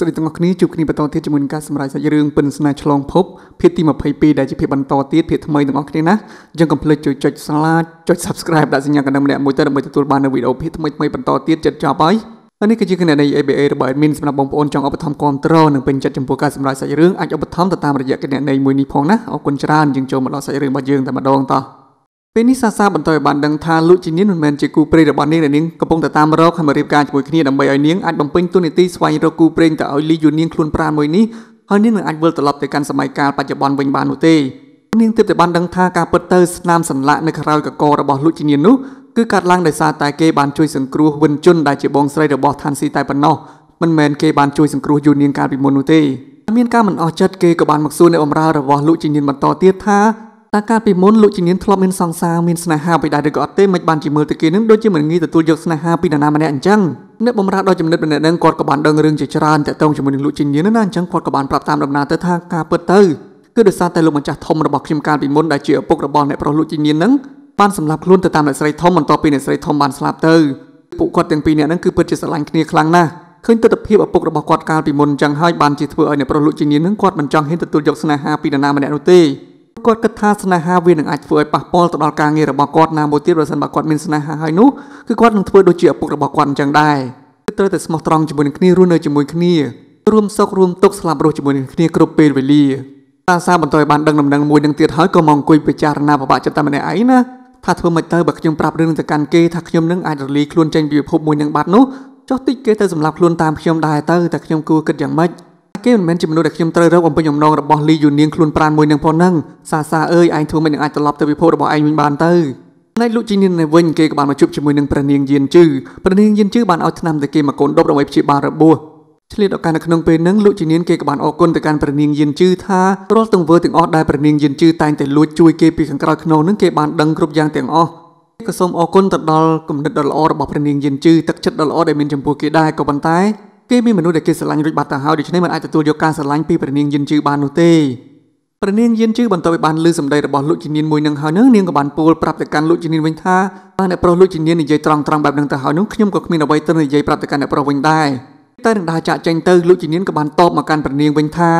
លោកស្រីទាំងអស់គ្នាជួបគ្នាបន្តទៀតជាមួយនឹងការសម្រេចសាច់រឿងពិនស្នេហ៍ឆ្លងភពភាគទី22ដែលជាភាគបន្តទៀតភាគថ្មីទាំងអស់គ្នាណាយើងកុំភ្លេចជួយចុច Subscribe ចុច Subscribe ដាក់សញ្ញាកណ្ដឹងម្នាក់មួយទៅដើម្បីទទួលបាននូវវីដេអូភាគថ្មីៗបន្តទៀតចិត្តចប់ហើយអានេះគឺជាគណនី ABA របស់ admin សម្រាប់បងប្អូនចង់ឧបត្ថម្ភគ្រប់គ្រងនិងពេញចិត្តចំពោះការសម្រេចសាច់រឿងអាចឧបត្ថម្ភទៅតាមរយៈគណនីមួយនេះផងណាអរគុណច្រើនយើងចូលមកដល់សាច់រឿងរបស់យើងតែម្ដងតោះពេលនេះសាសាបន្តឲ្យបានដឹងថាលោកជានាងមិនមែនជាគូព្រេងរបស់នាងដែលនាងកំពុងតែតាមរកហើយមករៀបការជាមួយគ្នាដើម្បីឲ្យនាងអាចបំពេញតួនាទីស្វែងរកគូព្រេងទៅឲ្យលីយូនាងខ្លួនប្រាណមួយនេះហើយនាងនឹងអាចវិលត្រឡប់ទៅកាន់សម័យកាលបច្ចុប្បន្នវិញបាននោះទេនាងទើបតែបានដឹងថាការពិតទៅស្នាមសន្លាក់នៅក្រោយកករបស់លោកជានាងនោះគឺកាត់ឡើងដោយសារតែគេបានជួយសង្គ្រោះវិនជុនដែលជាបងស្រីរបស់ឋានស៊ីតែប៉ុណ្ណោះមិនមែនគេបានជួយសង្គ្រោះយូនាងកាលពីមុននោះទេមានការមិនអស់ចិត្តគេក៏បានមកសួរនៅអំរើរបស់លោកជានាងបន្តទៀតថាតើកាលពីមុនលោកជានាងធ្លាប់មានសង្សារមានស្នេហាបិតាឬក៏អត់ទេមិនបានជាមើលទៅគេនឹងដូចជាមិនងាយទទួលយកស្នេហាពីនរណាម្នាក់អញ្ចឹងអ្នកបំរើដល់ចំណិតម្នាក់នឹងគាត់ក៏បានដឹងរឿងជាច្រើនតាក់ទងជាមួយនឹងលោកជានាងណាអញ្ចឹងគាត់ក៏បានប្រាប់តាមដំណើរទៅថាការពិតទៅគឺដោយសារតែលោកម្ចាស់ធំរបស់ខ្ញុំកាលពីមុនដែលជាឪពុករបស់អ្នកប្រុសលោកជានាងនឹងបានសម្លាប់ខ្លួនទៅតាមអ្នកស្រីធំបន្ទាប់ពីអ្នកស្រីធំបានស្លាប់ទៅពួកគាត់ទាំងពីរនាក់នឹងគឺពិតជាស្រឡាញ់គ្នាខ្លាំងណាស់ឃើញទស្សនវិជ្ជាឪពុករបស់គាត់កាលពីមុនអញ្ចឹងហើយបានជាធ្វើឲ្យអ្នកប្រុសលោកជានាងនឹងគាត់មិនចង់ហ៊ានទទួលយកស្នេហាពីនរណាម្នាក់នោះទេគាត់គិតថាស្នេហាវានឹងអាចធ្វើឲ្យប៉ះពាល់ទៅដល់ការងាររបស់គាត់ណាមួយទៀតបើសិនបើគាត់មានស្នេហាហើយនោះគឺគាត់នឹងធ្វើដូចជាឪពុករបស់គាត់អញ្ចឹងដែរគឺត្រូវតែស្មោះត្រង់ជាមួយនឹងគ្នារស់នៅជាមួយគ្នារួមសុខរួមទុក្ខស្លាប់រស់ជាមួយនឹងគ្នាគ្រប់ពេលវេលាតាសាបន្តឲ្យបានដឹងដំណឹងមួយនឹងទៀតហើយក៏មកអង្គុយពិចារណាបបាក់ចិត្តតែម្នាក់ឯងណាថាធ្វើមិនទៅបើខ្ញុំប្រាប់រឿងទៅកាន់គេថាខ្ញុំនឹងអាចរលីខ្លួនចេញពីពិភពមួយនឹងបាត់នោះចុះតិចគេទៅសម្លាប់ខ្លួនតាមខ្ញុំដែរទៅតែខ្ញុំគួរគិតយ៉ាងម៉េចគេមិនមែនជាមនុស្សដែលខ្ញុំត្រូវរកអំពេញអំណងរបស់លីយូនៀងខ្លួនប្រានមួយនឹងប៉ុណ្ណឹងសាសាអើយឯងធ្វើមិននឹងអាចត្រឡប់ទៅពិភពរបស់ឯងវិញបានទៅណៃលោកជីនាងនៅវិញគេក៏បានមកជួបជាមួយនឹងព្រះនាងយានជឺព្រះនាងយានជឺបានឲ្យថ្នាំទៅគេមកកូនដប់ដើម្បីព្យាបាលរបួសឆ្លៀតឱកាសនៅក្នុងពេលហ្នឹងលោកជីនាងគេក៏បានអរគុណទៅកាន់ព្រះនាងយានជឺថារាល់ទង្វើទាំងអស់ដែលព្រះនាងយានជឺតែងតែលួចជួយគេពីខាងក្រៅខ្នងហ្នឹងគេបានដឹងគ្រប់យ៉ាងទាំងអស់ក៏សូមអរគុណទៅដល់គំនិតដ៏ល្អរបស់ព្រះនាងយានជឺទឹកចិត្តដ៏ល្អដែលមានចំពោះគេដែរក៏ប៉ុន្តែគេមានមនុស្សដែលគេស្រឡាញ់រួចបាត់ទៅហើយដូច្នេះមិនអាចទទួលយកការស្រឡាញ់ពីព្រះនាងយិនជឺបាននោះទេព្រះនាងយិនជឺបន្តពីបានលើសម្ដីរបស់លោកជំនាញមួយនឹងហើយនឹងនាងក៏បានពោលប្រាប់ទៅកាន់លោកជំនាញវិញថាតើអ្នកប្រុសលោកជំនាញនិយាយត្រង់ត្រង់បែបនឹងទៅហើយនោះខ្ញុំក៏គ្មានអ្វីទៅនិយាយប្រាប់ទៅកាន់អ្នកប្រុសវិញដែរតែនឹងដើរចាក់ចេញទៅលោកជំនាញក៏បានតបមកកាន់ព្រះនាងវិញថា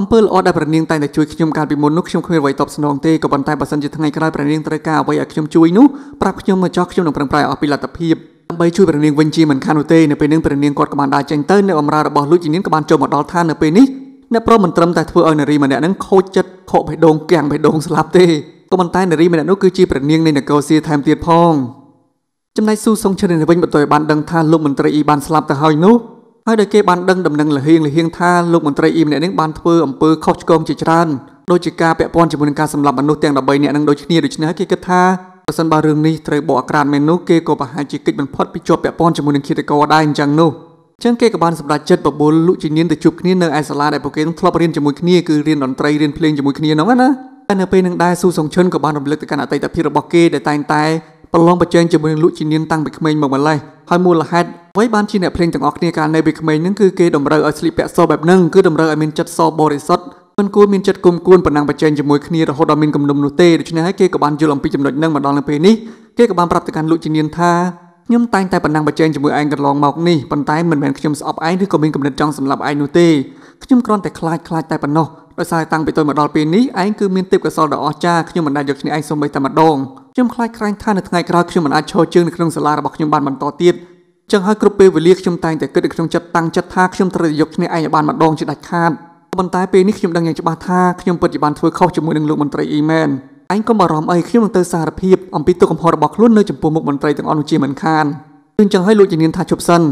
អំពើល្អដែលព្រះនាងតែងតែជួយខ្ញុំកាលពីមុននោះខ្ញុំគ្មានអ្វីតបស្នងទេក៏ប៉ុន្តែបើសិនជាថ្ងៃក្រោយព្រះនាងត្រូវការអ្វីឲ្យខ្ញុំជួយនោះប្រាប់ខ្ញុំមកចោះខ្ញុំនឹងប្រឹងប្រែងអស់ពីលទ្ធភាព។ដើម្បីជួយព្រះនាងវិញជាមិនខាននោះទេនៅពេលនឹងព្រះនាងគាត់ក៏បានដើរចេញទៅនៅអំរារបស់លូចនាងក៏បានចូលមកដល់ឋាននៅពេលនេះអ្នកប្រុសមិនត្រឹមតែធ្វើឲ្យនារីម្នាក់នឹងខូចចិត្តខកបេះដូងគាំងបេះដូងស្លាប់ទេក៏ប៉ុន្តែនារីម្នាក់នោះគឺជាព្រះនាងនៃនគរសៀថែមទៀតផងចំណែកស៊ូសុងឈិនវិញបន្ទាប់បានដឹងថាលោកមន្ត្រីអ៊ីបានស្លាប់ទៅហើយនោះហើយដោយគេបានដឹងដំណឹងលហៀងលហៀងថាលោកមន្ត្រីអ៊ីម្នាក់នឹងបានធ្វើអំពើខុសឆ្គងជាច្រើនដូចជាការពាក់ព័ន្ធជាមួយនឹងការសម្លាប់មនុស្សទាំង13នាក់នឹងដូចគ្នាដូច្នេះគេគិតថាប្រសិនបើរឿងនេះត្រូវបកអាក្រាតមែននោះគេក៏ប្រហែលជាគិតបំផុតពីជាប់ពាក់ព័ន្ធជាមួយនឹងឃាតករដែរអញ្ចឹងនោះចឹងគេក៏បានសម្រេចចិត្តបបួលលោកជីនៀនទៅជួបគ្នានៅឯសាលាដែលពួកគេនឹងធ្លាប់រៀនជាមួយគ្នាគឺរៀនតន្ត្រីរៀនភ្លេងជាមួយគ្នាហ្នឹងណាតែនៅពេលនឹងដែរស៊ូសុងឈុនក៏បានរំលឹកទៅកាន់អតីតភាពរបស់គេដែលតែងតែប្រឡងប្រជែងជាមួយនឹងលោកជីនៀនតាំងពីក្មេងមកម្ល៉េះហើយមូលហេតុអ្វីបានជាអ្នកភ្លេងទាំងអស់គ្នាកាលនៅពីក្មេងហ្នឹងគឺគេតម្រូវឲ្យស្លៀកពាក់សបែបហ្នឹងគឺតម្រូវឲ្យមានចិត្តសបរិសុទ្ធមិនគួរមានចិត្តគុំគួនប្រណាំងប្រជែងជាមួយគ្នារហូតដល់មានគំនុំនោះទេដូច្នេះហើយគេក៏បានយល់អំពីចំណុចនឹងមកដល់នៅពេលនេះគេក៏បានប្រាប់ទៅកាន់លោកជំនាញថាខ្ញុំតែងតែប្រណាំងប្រជែងជាមួយឯងកន្លងមកនេះប៉ុន្តែមិនមែនខ្ញុំស្អប់ឯងឬក៏មានគំនិតចង់សម្លាប់ឯងនោះទេខ្ញុំគ្រាន់តែខ្លាចខ្លាចតែប៉ុណ្ណោះដោយសារតាំងពីទុយមកដល់ពេលនេះឯងគឺមានទេពកោសល្យដ៏អស្ចារ្យខ្ញុំមិនដែលយកឈ្នះឯងសូម្បីតែម្ដងខ្ញុំខ្លាចក្រែងថានៅថ្ងៃក្រោយខ្ញុំមិនអាចឈរជើងនៅក្នុងសាលារបស់ខ្ញុំបានបន្តទៀតចឹងហើយគ្រប់ពេលវេលាខ្ញុំតែងតែគិតនៅក្នុងចិត្តតាំងចិត្តថាខ្ញុំត្រូវយកឈ្នះឯងឲ្យបានម្ដងជាដាច់ខាត។ប៉ុន្តែពេលនេះខ្ញុំដឹងយ៉ាងច្បាស់ថាខ្ញុំពិតជាបានធ្វើខុសជាមួយនឹងលោកមន្ត្រីអ៊ីមែនឯងកុំបារម្ភអីខ្ញុំនឹងទៅសារភាពអំពីទុកកំហុសរបស់ខ្លួននៅចំពោះមុខមន្ត្រីទាំងអស់នោះជាមិនខានអញ្ចឹងឲ្យលោកជំនាញថាជប់សិន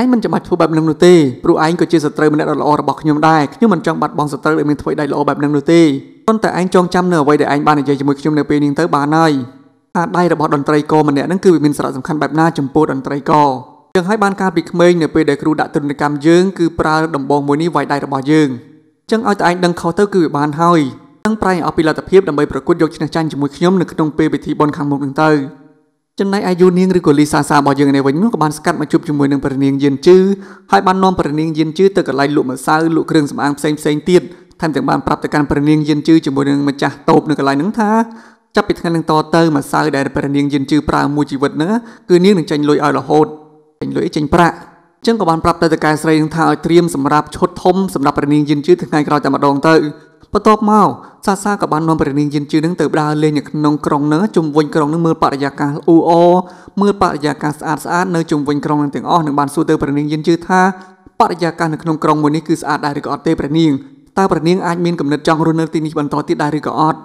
ឯងមិនចាំបាច់ធ្វើបែបនឹងនោះទេព្រោះឯងក៏ជាសត្រូវម្នាក់ដ៏ល្អរបស់ខ្ញុំដែរខ្ញុំមិនចង់បាត់បង់សត្រូវដែលមានធ្វើដៃល្អបែបនឹងនោះទេប៉ុន្តែឯងចងចាំនៅអ្វីដែលឯងបាននិយាយជាមួយខ្ញុំនៅពេលនេះទៅបានហើយថាដៃរបស់តន្ត្រីករម្នាក់ហ្នឹងគឺវាមានសារៈសំខាន់បែបណាចំពោះតន្ត្រីករចឹងហើយបានការពីក្មេងនៅពេលដែលគ្រូដាក់ទិដ្ឋកម្មយើងគឺប្រើដំបងមួយនេះវាយដៃរបស់យើងចឹងឲ្យតែឯងដឹងខុសទៅគឺវាបានហើយឹងប្រែងអស់ពីលទ្ធភាពដើម្បីប្រកួតយកឈ្នះចាញ់ជាមួយខ្ញុំនៅក្នុងពេលពិធីបុណ្យខាងមុខនឹងទៅចំណែកអាយុនាងឬក៏លីសាសារបស់យើងនេះវិញនោះក៏បានស្កាត់មកជួបជាមួយនឹងព្រះនាងយានជឺហើយបាននាំព្រះនាងយានជឺទៅកន្លែងលក់ម្សៅលក់គ្រឿងសម្អាងផ្សេងផ្សេងទៀតថែមទាំងបានប្រាប់ទៅកាន់ព្រះនាងយានជឺជាមួយនឹងម្ចាស់តូបនៅកន្លែងហ្នឹងថាចាប់ពីថ្ងៃនឹងតទៅម្សៅដែលព្រះនាងយានជឺប្រើមួយជីវិតហ្នឹងគឺនាងនឹងចាញ់លុយឲ្យរហូតចាញ់លុយចាញ់ប្រាក់ចឹងក៏បានប្រាប់ទៅតកែស្រីនឹងថាឲ្យត្រៀមសម្រាប់ឈុតធំសម្រាប់ព្រះនាងយិនជឺថ្ងៃក្រោយតែម្ដងទៅបន្ទាប់មកសាសាក៏បាននាំព្រះនាងយិនជឺនឹងទៅដើរលេងនៅក្នុងក្រុងនឹងជុំវិញក្រុងនឹងមើលបរិយាកាសអ៊ូអមើលបរិយាកាសស្អាតស្អាតនៅជុំវិញក្រុងនឹងទាំងអស់នឹងបានសួរទៅព្រះនាងយិនជឺថាបរិយាកាសនៅក្នុងក្រុងមួយនេះគឺស្អាតដែរឬក៏អត់ទេព្រះនាងតើព្រះនាងអាចមានគំនិតចង់រស់នៅទីនេះបន្តទៀតដែរឬក៏អត់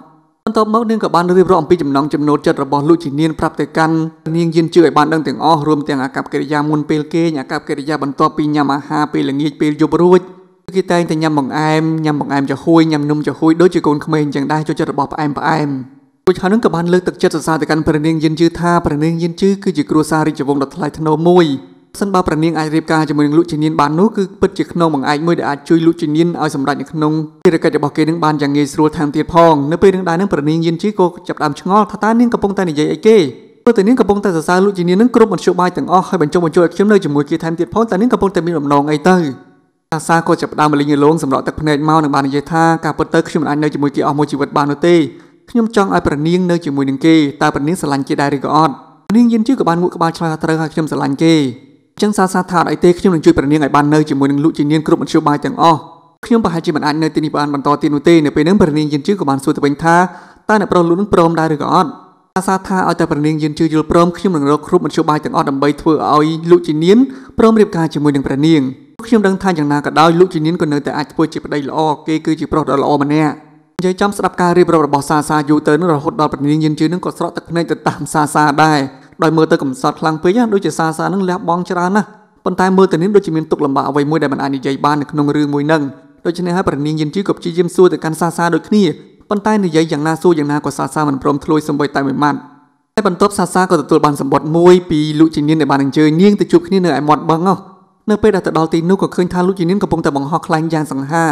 បន្ទាប់មកនាងក៏បានរៀបរាប់អំពីចំណងចំណូលចិត្តរបស់លោកជីនៀនប្រាប់ទៅកាន់នាងយិនជឿឲ្យបានដឹងទាំងអស់រួមទាំងអាកប្បកិរិយាមុនពេលគេងអាកប្បកិរិយាបន្ទាប់ពីញ៉ាំអាហារពេលល្ងាចពេលយប់រួចគេតែងតែញ៉ាំបង្អែមញ៉ាំបង្អែមចាហួយញ៉ាំនំចាហួយដូចជាកូនក្មេងចឹងដែរចូលចិត្តរបស់ផ្អែមផ្អែមពួកឆានឹងក៏បានលើកទឹកចិត្តសរសើរទៅកាន់ព្រះនាងយិនជឿថាព្រះនាងយិនជឿគឺជាគ្រួសាររាជវង្សដ៏ថ្លៃថ្នូរមួយសិនបើប្រនាងអាចរៀបការជាមួយនឹងលោកជំនាញបាននោះគឺពិតជាក្នុងបង្អែកមួយដែលអាចជួយលោកជំនាញឲ្យសម្រេចនៅក្នុងភារកិច្ចរបស់គេនឹងបានយ៉ាងងាយស្រួលថែមទៀតផងនៅពេលនឹងដែរនឹងប្រនាងយានជីក៏ចាប់ដើមឆ្ងល់ថាតើនាងកំពុងតែនិយាយអីគេព្រោះតែនាងកំពុងតែសរសើរលោកជំនាញនឹងគ្រប់មធ្យោបាយទាំងអស់ហើយបញ្ចុះបញ្ចូលឲ្យខ្ញុំនៅជាមួយគេថែមទៀតផងតើនាងកំពុងតែមានបំណងអីទៅអាសាក៏ចាប់ដើមលេងលងសម្រក់ទឹកភ្នែកមកនឹងបាននិយាយថាការពិតទៅខ្ញុំមិនអាចនៅជាមួយគេអស់មួយជីវិតបាននោះទេខ្ញុំចង់ឲ្យប្រនាងនៅជាមួយនឹងគេតើប្រនាងស្រឡាញ់គេដែរឬក៏អត់នាងយានជីក៏បានងក់ក្បាលឆ្លើយថាត្រូវហើយខ្ញុំស្រឡាញ់គេចឹងសារសាថាអីទេខ្ញុំនឹងជួយប្រនាងឲ្យបាននៅជាមួយនឹងលោកជំនាញគ្រប់មធ្យោបាយទាំងអស់ខ្ញុំប្រហែលជាមិនអាចនៅទីនេះបានបន្តទៀតនោះទេនៅពេលហ្នឹងប្រនាងយានជឿក៏បានសួរទៅវិញថាតើអ្នកប្រុសលោកនឹងព្រមដែរឬក៏អត់អាសាថាឲ្យតែប្រនាងយានជឿយល់ព្រមខ្ញុំនឹងរកគ្រប់មធ្យោបាយទាំងអស់ដើម្បីធ្វើឲ្យលោកជំនាញព្រមរៀបការជាមួយនឹងប្រនាងខ្ញុំដឹងថាយ៉ាងណាក៏ដោយលោកជំនាញក៏នៅតែអាចធ្វើជាប្តីល្អគេគឺជាប្រុសដ៏ល្អម្នាក់និយាយចំស្ដាប់ការរៀបរាប់របស់សាសាយូរទៅនឹងរហូតដល់ប្រនាងយានជឿនឹងក៏ស្រក់ទឹកភ្នែកទៅតាមសាសាដែរដោយមើលទៅកំសត់ខ្លាំងពេកដូចជាសាសានឹងលះបង់ច្រើនណាស់ប៉ុន្តែមើលទៅនេះដូចជាមានទុកលំបាកអ្វីមួយដែលមិនអាចនិយាយបាននៅក្នុងរឿងមួយនឹងដូច្នេះហើយប្រនាងយិនជីក៏ព្យាយាមសួរទៅកាន់សាសាដូចគ្នាប៉ុន្តែនិយាយយ៉ាងណាសួរយ៉ាងណាក៏សាសាមិនព្រមធ្លួយសំបីតែមួយម៉ាត់ហើយបន្ទាប់សាសាក៏ទទួលបានសម្បត្តិមួយពីលោកជំនាញដែលបានអញ្ជើញនាងទៅជួបគ្នានៅឯមាត់បឹងនោះនៅពេលដែលទៅដល់ទីនោះក៏ឃើញថាលោកជំនាញកំពុងតែបង្ហោះខ្លែងយ៉ាងសង្ហា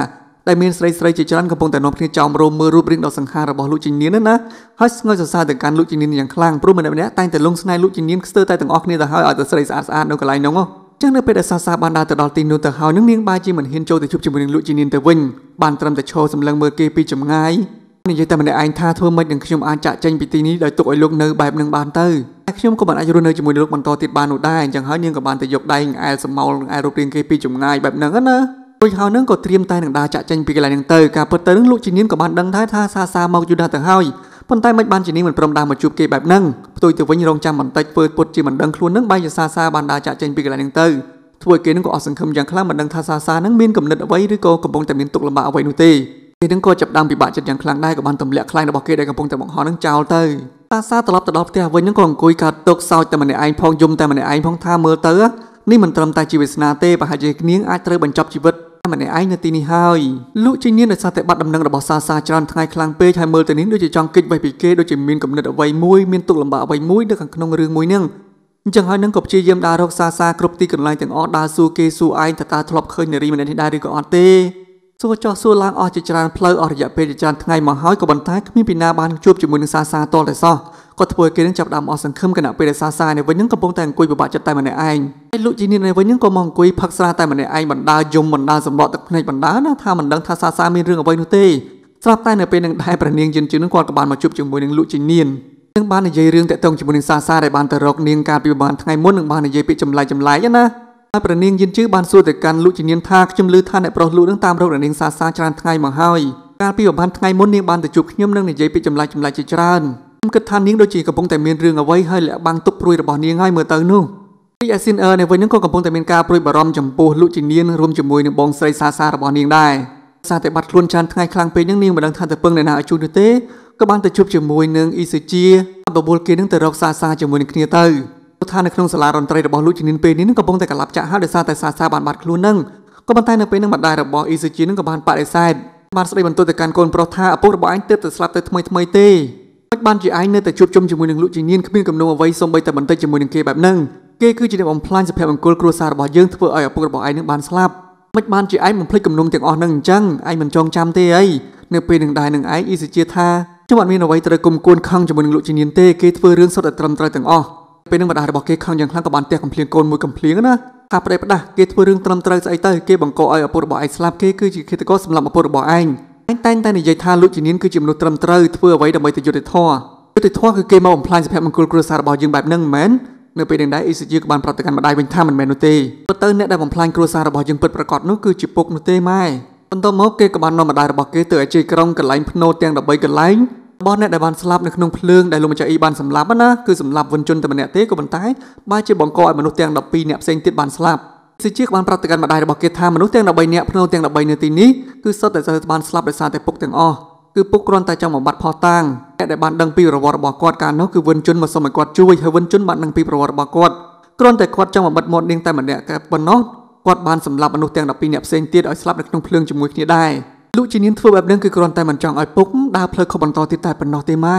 ដែលមានស្រីស្រីជាច្រើនកំពុងតែនាំគ្នាចោមរោមមើលរូបរាងដ៏សង្ហារបស់លោកជំនាញណាហើយស្ងើសរសើរទៅកាន់លោកជំនាញយ៉ាងខ្លាំងព្រោះម្នាក់ម្នាក់តែងតែលងស្នេហ៍លោកជំនាញខ្ទើតែទាំងអស់គ្នាទៅហើយឲ្យតែស្រីស្អាតស្អាតនៅកន្លែងនោះចឹងនៅពេលដែលសាសាបានដើរទៅដល់ទីនោះទៅហើយនឹងនាងបាយជាមិនហ៊ានចូលទៅជួបជាមួយនឹងលោកជំនាញទៅវិញបានត្រឹមតែឈរសម្លឹងមើលគេពីចម្ងាយនិយាយតែម្នាក់ឯងថាធ្វើម៉េចនឹងខ្ញុំអាចចាក់ចេញពីទីនេះដោយទុកឲ្យលោកនៅបែបនឹងបានទៅតែខ្ញុំក៏មិនអាចរស់នៅជាមួយលោកបន្តទៀតបាននោះដែរអញ្ចឹងហើយនាងក៏បានទៅយកដៃអែលសមោលអែលរូបរាងគេពីចម្ងាយបែបហ្នឹងណារួចហើយនឹងក៏ត្រៀមតែនឹងដើរចាក់ចេញពីកន្លែងនឹងទៅការពិតទៅនឹងលោកជំនាញក៏បានដឹងដែរថាសាសាមកយូរណាស់ទៅហើយប៉ុន្តែមិនបានជំនាញមិនព្រមដើរមកជួបគេបែបហ្នឹងផ្ទុយទៅវិញរងចាំបន្តិចពើពុតជាមិនដឹងខ្លួននឹងបែរជាសាសាបានដើរចាក់ចេញពីកន្លែងនឹងទៅធ្វើឲ្យគេនឹងក៏អស់សង្ឃឹមយ៉ាងខ្លាំងមិនដឹងថាសាសានឹងមានគំនិតអ្វីឬក៏កំពុងតែមានទុកលំបាកអ្វីនោះទេគេនឹងក៏ចាប់ដើមពិបាកចិត្តយ៉ាងខ្លាំងដែរក៏បានទម្លាក់ខ្លាំងរបស់គេដែលកំពុងតែបង្ហោះនឹងចោលទៅសាសាត្រឡប់ទៅដល់ផ្ទះវិញនឹងក៏អង្គុយកើតទុកសោចតែម្នាក់ឯងផងយំតែម្នាក់ឯងផងថាមើលទៅនេះមិនត្រឹមតែជាវាសនាទេប្រហែលជានាងអាចត្រូវបញ្ចប់ជីវិតម្នាក់ឯងនៅទីនេះហើយ លោកជិញនាងដោយសារតែបាត់ដំណឹងរបស់សាសាច្រើនថ្ងៃខ្លាំងពេកហើយមើលទៅនេះដូចជាចង់គេចវេះពីគេដូចជាមានគំនិតអ្វីមួយមានទុកលំបាកអ្វីមួយនៅខាងក្នុងរឿងមួយនឹងអញ្ចឹងហើយនឹងក៏ព្យាយាមដើររកសាសាគ្រប់ទីកន្លែងទាំងអស់ដើរសួរគេសួរឯងថាតើធ្លាប់ឃើញនារីម្នាក់នេះដែរឬក៏អត់ទេសួរចោះសួរឡើងអស់ជាច្រើនផ្លូវអស់រយៈពេលជាច្រើនថ្ងៃមកហើយក៏ប៉ុន្តែគ្មានពីណាបានជួបជាមួយនឹងសាសាតលតែសោះគាត់ធ្វើគេនឹងចាប់ដើមអស់សង្ឃឹមគណៈពេលសាសានេះវិញនឹងកំពុងតែអង្គុយពិបាកចិត្តតែម្នាក់ឯងហើយលោកជីនីនេះវិញនឹងក៏មកអង្គុយផឹកស្រាតែម្នាក់ឯងបណ្ដាយំបណ្ដាសម្បកទឹកភ្នែកបណ្ដាណាថាមិនដឹងថាសាសាមានរឿងអ្វីនោះទេស្រាប់តែនៅពេលនឹងដែរព្រះនាងយិនជឿនឹងគាត់ក៏បានមកជួបជាមួយនឹងលោកជីនីននឹងបាននិយាយរឿងតាក់ទងជាមួយនឹងសាសាដែលបានទៅរកនាងកាលពីប្រហែលថ្ងៃមុននឹងបាននិយាយពាក្យចម្លែកចម្លែកណាហើយប្រនាងយិនជឺបានសួរទៅកាន់លោកជំនាញថាខ្ញុំឮថាអ្នកប្រុសលោកនឹងតាមរករនាងសាសាច្រើនថ្ងៃមកហើយកាលពីប្រហែលថ្ងៃមុននាងបានទៅជួបខ្ញុំនឹងនិយាយពីចម្លែកចម្លែកជាច្រើនខ្ញុំគិតថានាងដូចជាកំពុងតែមានរឿងអ្វីហើយលាក់បាំងទុកព្រួយរបស់នាងហើយមើលទៅនោះពីអាស៊ីនអឺនៅវិញនឹងក៏កំពុងតែមានការព្រួយបារម្ភចំពោះលោកជំនាញរួមជាមួយនឹងបងស្រីសាសារបស់នាងដែរសារតែបាត់ខ្លួនច្រើនថ្ងៃខ្លាំងពេកនឹងនាងមិនដឹងថាទៅពឹងនៅណាឲ្យជួយនោះទេក៏បានទៅជួបជាមួយនឹងអ៊ីសជាបបួលគេនឹងទៅរកសាសាជាមួយនឹងគ្នាទៅថានៅក្នុងសាលារដ្ឋមន្ត្រីរបស់លោកជំនាញពេលនេះនឹងកំពុងតែកលាប់ចាក់ហៅដោយសារតែសារសារបានបាត់ខ្លួននឹងក៏ប៉ុន្តែនៅពេលនឹងម្ដាយរបស់ ECG នឹងក៏បានបដិសេធបានស្ដីបន្ទោសទៅកាន់កូនប្រុសថាឪពុករបស់អញទើបតែស្លាប់ទៅថ្មីថ្មីទេមិនបានជាអញនៅតែជួបជុំជាមួយនឹងលោកជំនាញគ្មានគំនុំអ្វីសូម្បីតែបន្តិចជាមួយនឹងគេបែបហ្នឹងគេគឺជាអ្នកបំផ្លាញសុភមង្គលគ្រួសាររបស់យើងធ្វើឲ្យឪពុករបស់ឯងនឹងបានស្លាប់មិនបានជាឯងបំភ្លេចគំនុំទាំងអស់នឹងអញ្ចឹងឯងមិនចងចាំទេអីនៅពេលនឹងដែរនឹងឯងអ៊ីសជាថាខ្ញុំអត់មានអ្វីត្រូវគុំគួនខឹងជាមួយនឹងលោកជំនាញទេគេធ្វើរឿងសុទ្ធតែត្រឹមត្រូវទាំងអស់ពេលនឹងម្ដាយរបស់គេខឹងយ៉ាងខ្លាំងក៏បានទះកំភ្លៀងកូនមួយកំភ្លៀងណាការប្តីផ្ដាស់គេធ្វើរឿងត្រឹមត្រូវស្អីទៅគេបង្កឲ្យឪពុករបស់ឯងស្លាប់គេគឺជាឃាតករសម្លាប់ឪពុករបស់ឯងឯងតែងតែនិយាយថាលោកជំនាញគឺជាមនុស្សត្រឹមត្រូវធ្វើអ្វីដើម្បីទៅយុត្តិធម៌យុត្តិធម៌គឺគេមកបំផ្លាញសុភមង្គលគ្រួសាររបស់យើងបែបហ្នឹងមិនមែននៅពេលនឹងដែរ ECG ក៏បានប្រតិកម្មម្ដាយវិញថាមិនមែននោះទេព្រោះទៅអ្នកដែលបំផ្លាញគ្រួសាររបស់យើងពិតប្រាកដនោះគឺជាពុកនោះទេម៉ែបន្ទាប់មកគេក៏បាននាំម្ដាយរបស់គេទៅឲ្យជ័យក្រុងកន្លែងភ្នោទាំង13កន្លែងរបស់អ្នកដែលបានស្លាប់នៅក្នុងភ្លើងដែលលោកម្ចាស់អ៊ីបានសម្លាប់ណាគឺសម្លាប់វិនជនតែម្នាក់ទេក៏ប៉ុន្តែបែរជាបង្កឲ្យមនុស្សទាំង12នាក់ផ្សេងទៀតបានស្លាប់សេចក្ដីបានប្រតិកម្មម្ដាយរបស់គេថាមនុស្សទាំង13នាក់ភ្នូទាំង13នៅទីនេះគឺសុទ្ធតែត្រូវបានស្លាប់ដោយសារតែពុកទាំងអស់គឺពុកគ្រាន់តែចង់បំបត្តិផោះតាំងអ្នកដែលបានដឹងពីប្រវត្តិរបស់គាត់កាលនោះគឺវិនជនមកសុំឲ្យគាត់ជួយហើយវិនជនបានដឹងពីប្រវត្តិរបស់គាត់គ្រាន់តែគាត់ចង់បំបត្តិមាត់នាងតែម្នាក់តែប៉ុណ្ណោះគាត់បានសម្លាប់មនុស្សទាំង12នាក់ផ្សេងទៀតឲ្យស្លាប់នៅក្នុងភ្លើងជាមួយគ្នាដែរលោកជានាងធ្វើបែបនឹងគឺគ្រាន់តែមិនចង់ឲ្យពុកដើរផ្លូវខុសបន្តទៀតតែប៉ុណ្ណោះទេម៉ែ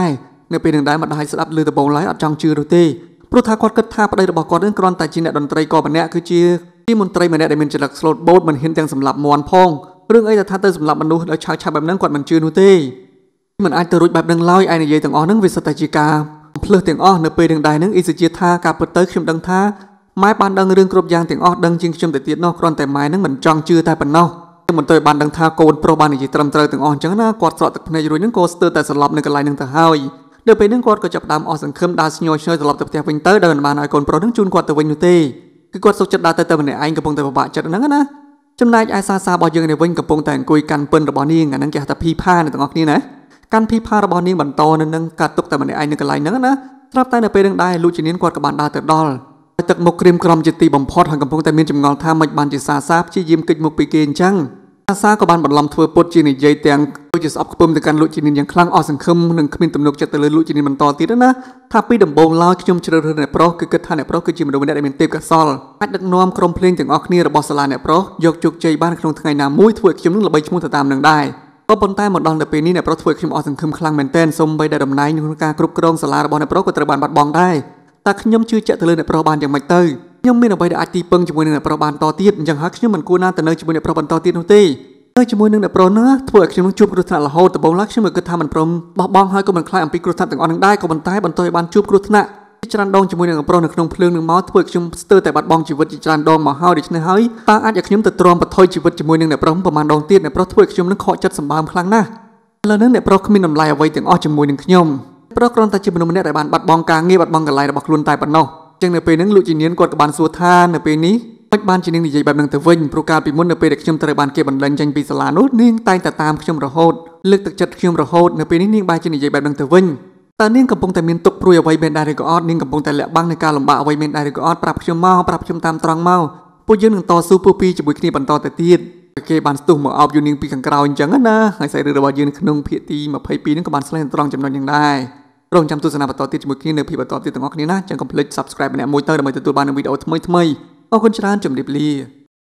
នៅពេលនឹងដែរមិនដាច់ស្ដាប់លើដំបងឡើយអត់ចង់ជឿនោះទេព្រោះថាគាត់គិតថាប្តីរបស់គាត់នឹងគ្រាន់តែជាអ្នកតន្ត្រីក៏ម្នាក់គឺជាជាមន្ត្រីម្នាក់ដែលមានចរិតស្លូតបូតមិនហ៊ានទាំងសម្លាប់មន់ផងរឿងអីដែលថាទៅសម្លាប់មនុស្សដោយឆៅឆាប់បែបហ្នឹងគាត់មិនជឿនោះទេមិនអាចទៅរួចបែបហ្នឹងឡើយឯនិយាយទាំងអស់ហ្នឹងវាសិតតែជាការភ្លើសទាំងអស់នៅពេលនឹងដែរហ្នឹងអ៊ីសជាថាការពិតទៅខ្ញុំដឹងថាម៉ែបានដឹងរឿងគ្រប់យ៉ាងទាំងអស់ដឹងជាងខ្ញុំទៅទៀតនោះគ្រាន់តែម៉ែហ្នឹងមិនចង់ជឿតែប៉ុណ្ណោះរដ្ឋមន្ត្រីបានដឹងថាកូនប្រុសបាននិយាយត្រឹមត្រូវទាំងអស់អញ្ចឹងណាគាត់ស្រក់ទឹកភ្នែករួចនឹងក៏ស្ទើរតែសន្លប់នៅកន្លែងនឹងទៅហើយនៅពេលនឹងគាត់ក៏ចាប់ផ្ដើមអស់សង្ឃឹមដើរស្ញយស្ញយត្រឡប់ទៅផ្ទះវិញទៅដោយមិនបានឲ្យកូនប្រុសនឹងជូនគាត់ទៅវិញនោះទេគឺគាត់សុខចិត្តដើរទៅតែម្នាក់ឯងកំពុងតែពិបាកចិត្តហ្នឹងណាចំណែកឯសាសារបស់យើងនៅវិញកំពុងតែអង្គុយកាន់ពិនរបស់នាងអាហ្នឹងគេហៅថាភីផានៅទាំងអស់គ្នាណាកាន់ភីផារបស់នាងបន្តនៅនឹងកាត់ទុកតែម្នាក់ឯងនៅកន្លែងហ្នឹងណាត្រាប់តែនៅពេលនឹងដែរលោកជំនាញគាត់ក៏បានដើរទៅដល់ទឹកមុខក្រៀមក្រំជាទីបំផុតហើយកំពុងតែមានចម្ងល់ថាមិនបានជាសាសាព្យាយាមគេចមុខពីគេអញ្ចឹងអាសាក៏បានបន្លំធ្វើពុតជានិយាយទាំងដូចជាស្អប់ខ្ពើមទៅកាន់លោកជីនីនយ៉ាងខ្លាំងអស់សង្ឃឹមនិងគ្មានទំនុកចិត្តទៅលើលោកជីនីនបន្តទៀតណាថាពីដំបូងឡើយខ្ញុំជ្រើសរើសអ្នកប្រុសគឺគិតថាអ្នកប្រុសគឺជាមនុស្សម្នាក់ដែលមានទេពកោសល្យអាចដឹកនាំក្រុមភ្លេងទាំងអស់គ្នារបស់សាលាអ្នកប្រុសយកជោគជ័យបានក្នុងថ្ងៃណាមួយធ្វើឲ្យខ្ញុំនឹងល្បីឈ្មោះទៅតាមនឹងដែរក៏ប៉ុន្តែមកដល់នៅពេលនេះអ្នកប្រុសធ្វើឲ្យខ្ញុំអស់សង្ឃឹមខ្លាំងមែនទែនសូម្បីតែតំណែងក្នុងការគ្រប់គ្រងសាលារបស់អ្នកប្រុសក៏ត្រូវបានបាត់បង់ដែរតែខ្ញុំជឿជាក់ទៅលើអ្នកប្រុសបានយ៉ាងម៉េចទៅខ្ញុំមានអ្វីដែលអាចទីពឹងជាមួយនឹងអ្នកប្រុសបានតទៀតអញ្ចឹងហើយខ្ញុំមិនគួរណាទៅនៅជាមួយអ្នកប្រុសបន្តទៀតនោះទេនៅជាមួយនឹងអ្នកប្រុសនោះធ្វើឲ្យខ្ញុំនឹងជួបគ្រោះថ្នាក់រហូតដំបូងឡើយខ្ញុំមិនគិតថាមិនព្រមបោះបង់ហើយក៏មិនខ្លាចអំពីគ្រោះថ្នាក់ទាំងអស់នឹងដែរក៏ប៉ុន្តែបន្តឲ្យបានជួបគ្រោះថ្នាក់ច្រើនដងជាមួយនឹងប្រុសនៅក្នុងភ្លើងនឹងមកធ្វើឲ្យខ្ញុំស្ទើរតែបាត់បង់ជីវិតជាច្រើនដងមកហើយដូច្នេះហើយតើអាចឲ្យខ្ញុំទៅទ្រាំបន្ថយជីវិតជាមួយនឹងអ្នកប្រុសប្រហែលដងទៀតអ្នកប្រុសធ្វើឲ្យខ្ញុំនឹងខកចិត្តសម្បើមខ្លាំងណាស់ឥឡូវនេះអ្នកប្រុសគ្មានតម្លៃអ្វីទាំងអស់ជាមួយនឹងខ្ញុំប្រុសគ្រាន់តែជាមនុស្សម្នាក់ដែលបានបាត់បង់ការងារបាត់បង់កន្លែងរបស់ខ្លួនតែប៉ុណ្ណោះចឹងនៅពេលហ្នឹងលោកជានាងគាត់ក៏បានសួរថានៅពេលនេះមិនបានជានាងនិយាយបែបហ្នឹងទៅវិញព្រោះកាលពីមុននៅពេលដែលខ្ញុំត្រូវបានគេបណ្ដេញចេញពីសាលានោះនាងតែងតែតាមខ្ញុំរហូតលើកទឹកចិត្តខ្ញុំរហូតនៅពេលនេះនាងបែរជានិយាយបែបហ្នឹងទៅវិញតើនាងកំពុងតែមានទុកព្រួយអ្វីមែនដែរឬក៏អត់នាងកំពុងតែលាក់បាំងនឹងការលំបាកអ្វីមែនដែរឬក៏អត់ប្រាប់ខ្ញុំមកប្រាប់ខ្ញុំតាមត្រង់មកពួកយើងនឹងតស៊ូពោះពីជាមួយគ្នាបន្តទៅទៀតគេបានស្ទុះមកអោបយូនាងពីខាងក្រៅអញ្ចឹងណាហើយស្អីរឿងរបស់យើងក្នុងភាគទី22នឹងក៏បានឆ្លងត្រង់ចំណុចយ៉ាងដែររងចាំទស្សនាបន្តទៀតជាមួយគ្នានៅភីបន្តទៀតទាំងអស់គ្នាណាចឹងកុំភ្លេច Subscribe ម្នាក់មួយទៅដើម្បីទទួលបាននូវវីដេអូថ្មីៗអរគុណច្រើនជម្រាបលា